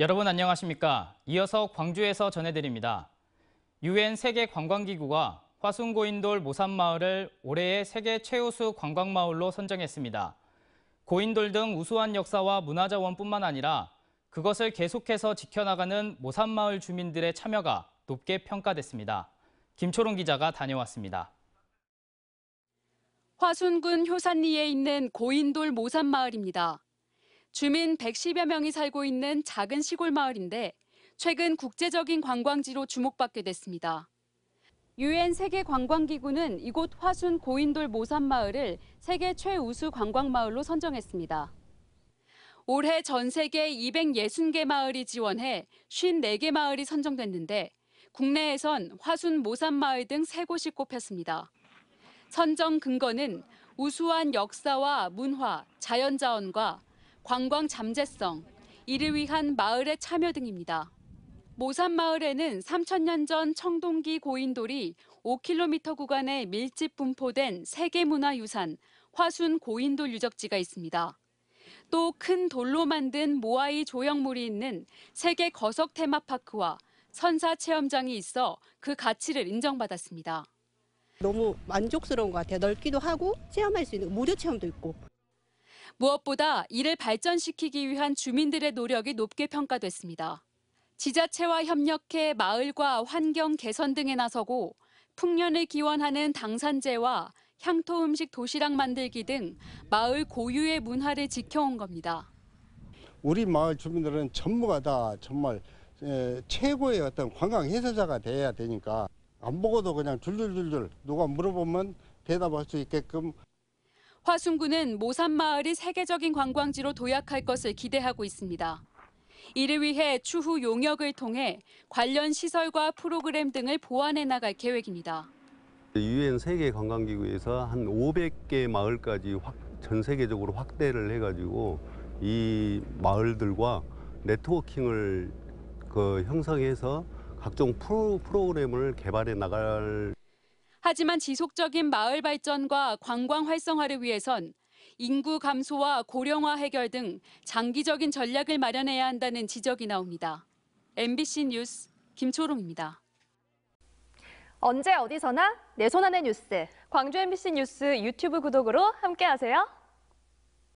여러분 안녕하십니까? 이어서 광주에서 전해드립니다. 유엔 세계 관광기구가 화순고인돌 모산마을을 올해의 세계 최우수 관광마을로 선정했습니다. 고인돌 등 우수한 역사와 문화자원뿐만 아니라 그것을 계속해서 지켜나가는 모산마을 주민들의 참여가 높게 평가됐습니다. 김초롱 기자가 다녀왔습니다. 화순군 효산리에 있는 고인돌 모산마을입니다. 주민 110여 명이 살고 있는 작은 시골 마을인데 최근 국제적인 관광지로 주목받게 됐습니다. 유엔 세계 관광기구는 이곳 화순 고인돌 모산 마을을 세계 최우수 관광 마을로 선정했습니다. 올해 전 세계 260개 마을이 지원해 54개 마을이 선정됐는데 국내에선 화순 모산 마을 등 세 곳이 꼽혔습니다. 선정 근거는 우수한 역사와 문화, 자연자원과 관광 잠재성, 이를 위한 마을의 참여 등입니다. 모산마을에는 3천년 전 청동기 고인돌이 5km 구간에 밀집 분포된 세계문화유산 화순 고인돌 유적지가 있습니다. 또 큰 돌로 만든 모아이 조형물이 있는 세계 거석 테마파크와 선사 체험장이 있어 그 가치를 인정받았습니다. 너무 만족스러운 것 같아요. 넓기도 하고 체험할 수 있는 무료 체험도 있고. 무엇보다 이를 발전시키기 위한 주민들의 노력이 높게 평가됐습니다. 지자체와 협력해 마을과 환경 개선 등에 나서고 풍년을 기원하는 당산제와 향토 음식 도시락 만들기 등 마을 고유의 문화를 지켜온 겁니다. 우리 마을 주민들은 전부가 다 정말 최고의 어떤 관광 해소자가 돼야 되니까 안 보고도 그냥 줄줄줄줄 누가 물어보면 대답할 수 있게끔 화순구는 모산마을이 세계적인 관광지로 도약할 것을 기대하고 있습니다. 이를 위해 추후 용역을 통해 관련 시설과 프로그램 등을 보완해 나갈 계획입니다. 유엔 세계 관광기구에서 한 500개 마을까지 확, 전 세계적으로 확대를 해가지고 이 마을들과 네트워킹을 그 형성해서 각종 프로, 프로그램을 개발해 나갈 하지만 지속적인 마을 발전과 관광 활성화를 위해선 인구 감소와 고령화 해결 등 장기적인 전략을 마련해야 한다는 지적이 나옵니다. MBC 뉴스 김초롱입니다. 언제 어디서나 내 손안의 뉴스. 광주 MBC 뉴스 유튜브 구독으로 함께하세요.